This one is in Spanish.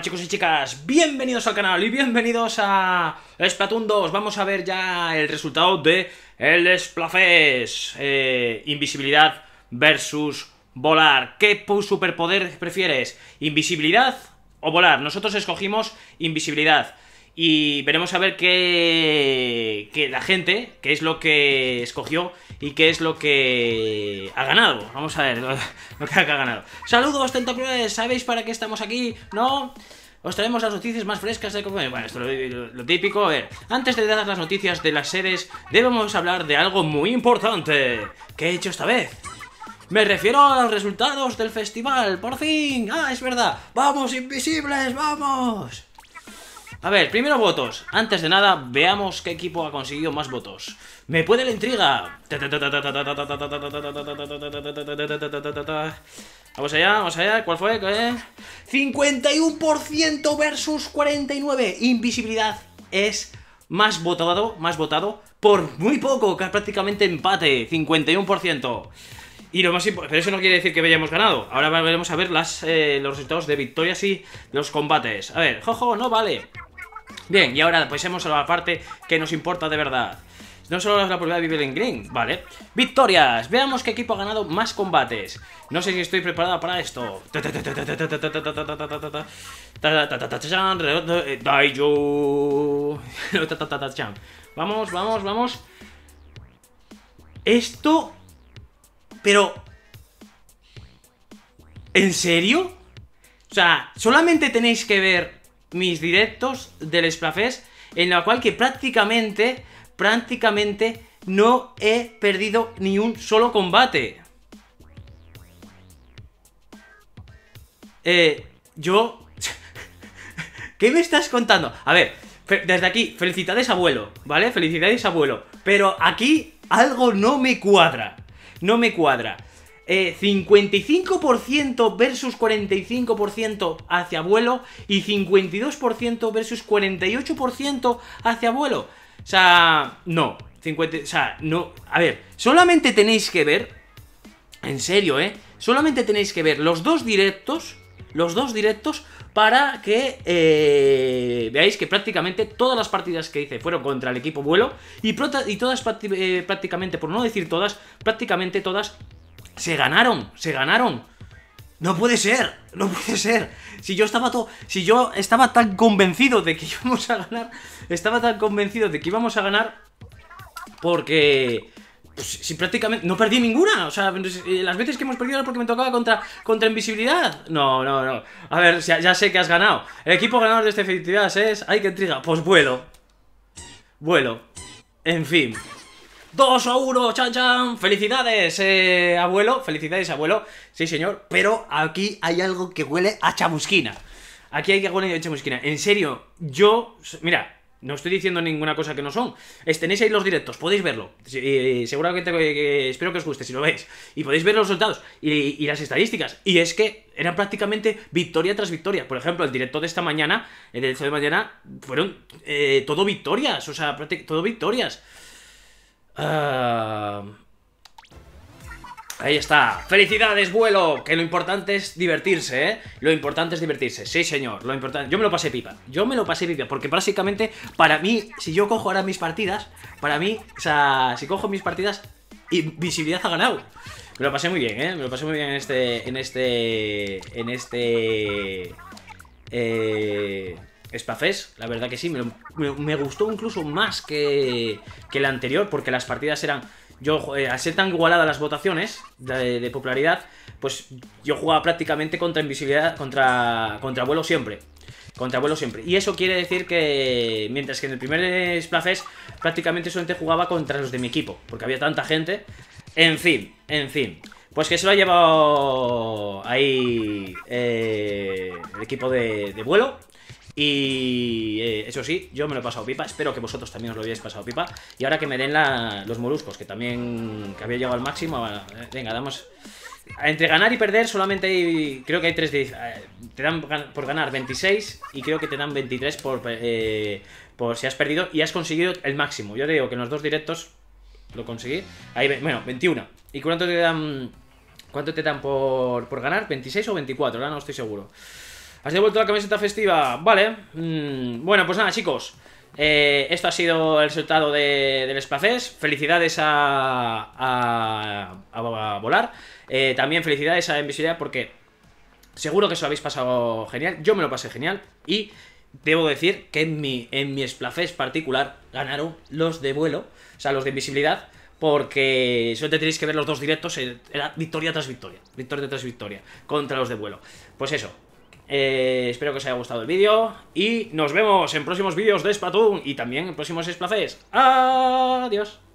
chicos y chicas, bienvenidos al canal y bienvenidos a Splatoon 2 Vamos a ver ya el resultado de el Splafes eh, Invisibilidad versus volar ¿Qué superpoder prefieres? ¿Invisibilidad o volar? Nosotros escogimos invisibilidad y veremos a ver qué, que la gente, qué es lo que escogió y qué es lo que ha ganado. Vamos a ver lo, que ha ganado. Saludos, tentaculones, ¿sabéis para qué estamos aquí? ¿No? Os traemos las noticias más frescas de Bueno, esto es lo, lo, típico. A ver, antes de dar las noticias de las series, debemos hablar de algo muy importante. ¿Qué he hecho esta vez? Me refiero a los resultados del festival, por fin. Ah, es verdad. Vamos, invisibles, vamos. A ver, primero votos. Antes de nada, veamos qué equipo ha conseguido más votos. ¡Me puede la intriga! Vamos allá, vamos allá. ¿Cuál fue? 51% versus 49. Invisibilidad es más votado, más votado por muy poco, que es prácticamente empate, 51%. Y lo más pero eso no quiere decir que hayamos ganado. Ahora veremos a ver los resultados de victorias y los combates. A ver, jojo, no vale. Bien, y ahora pasemos a la parte que nos importa de verdad. No solo es la posibilidad de vivir en Green, vale. Victorias, veamos qué equipo ha ganado más combates. No sé si estoy preparada para esto. Vamos, vamos, vamos. Esto... Pero... ¿En serio? O sea, solamente tenéis que ver mis directos del Splafest, en la cual que prácticamente, prácticamente no he perdido ni un solo combate. Eh, yo... ¿Qué me estás contando? A ver, desde aquí, felicidades abuelo, ¿vale? Felicidades abuelo. Pero aquí algo no me cuadra. No me cuadra. 55% eh, versus 45% hacia vuelo y 52% versus 48% hacia vuelo O sea, no, 50, o sea, no, a ver, solamente tenéis que ver, en serio, ¿eh? Solamente tenéis que ver los dos directos, los dos directos, para que eh, veáis que prácticamente todas las partidas que hice fueron contra el equipo vuelo y, y todas eh, prácticamente, por no decir todas, prácticamente todas se ganaron, se ganaron. No puede ser, no puede ser. Si yo estaba todo, si yo estaba tan convencido de que íbamos a ganar, estaba tan convencido de que íbamos a ganar porque pues, si prácticamente no perdí ninguna, o sea, eh, las veces que hemos perdido era porque me tocaba contra contra invisibilidad. No, no, no. A ver, ya, sé que has ganado. El equipo ganador de este efectividad es Ay, qué intriga. Pues vuelo. Vuelo. En fin. Dos a 1, chan chan. Felicidades, eh, abuelo. Felicidades, abuelo. Sí, señor. Pero aquí hay algo que huele a chamusquina. Aquí hay algo que huele a chamusquina. En serio, yo. Mira. No estoy diciendo ninguna cosa que no son. tenéis ahí los directos, podéis verlo. Eh, seguramente espero que os guste si lo veis. Y podéis ver los resultados y, las estadísticas. Y es que eran prácticamente victoria tras victoria. Por ejemplo, el directo de esta mañana, el directo de mañana, fueron eh, todo victorias. O sea, todo victorias. Ah, ahí está. ¡Felicidades, vuelo! Que lo importante es divertirse, ¿eh? Lo importante es divertirse. Sí, señor. Lo importante... Yo me lo pasé pipa. Yo me lo pasé pipa. Porque básicamente, para mí, si yo cojo ahora mis partidas, para mí, o sea, si cojo mis partidas, invisibilidad ha ganado. Me lo pasé muy bien, ¿eh? Me lo pasé muy bien en este... En este... En este... Eh... Spafés, la verdad que sí, me, gustó incluso más que, que la anterior, porque las partidas eran yo eh, al ser tan igualadas las votaciones de, popularidad, pues yo jugaba prácticamente contra invisibilidad, contra, contra vuelo siempre. Contra vuelo siempre. Y eso quiere decir que mientras que en el primer Spafés, prácticamente solamente jugaba contra los de mi equipo, porque había tanta gente. En fin, en fin. Pues que se lo ha llevado ahí eh, el equipo de vuelo. Y eh, eso sí, yo me lo he pasado pipa. Espero que vosotros también os lo hayáis pasado pipa. Y ahora que me den los moluscos, que también que había llegado al máximo. Eh, venga, damos... Entre ganar y perder solamente hay... Creo que hay tres eh, Te dan por ganar 26 y creo que te dan 23 por, por si has perdido y has conseguido el máximo. Yo te digo que en los dos directos lo conseguí. Ahí, bueno, 21. ¿Y cuánto te dan, cuánto te dan por, por ganar? ¿26 o 24? Ahora no estoy seguro. Has devuelto la camiseta festiva. Vale. Mm, bueno, pues nada, chicos. Eh, esto ha sido el resultado de, del splafés. Felicidades a, a, a, Volar. Eh, también felicidades a Invisibilidad porque seguro que os lo habéis pasado genial. Yo me lo pasé genial. Y debo decir que en mi, en mi particular ganaron los de vuelo, o sea, los de invisibilidad. Porque solo te tenéis que ver los dos directos, eh, era victoria tras victoria, victoria tras victoria, contra los de vuelo. Pues eso, eh, espero que os haya gustado el vídeo y nos vemos en próximos vídeos de Splatoon y también en próximos Splafes. ¡Adiós!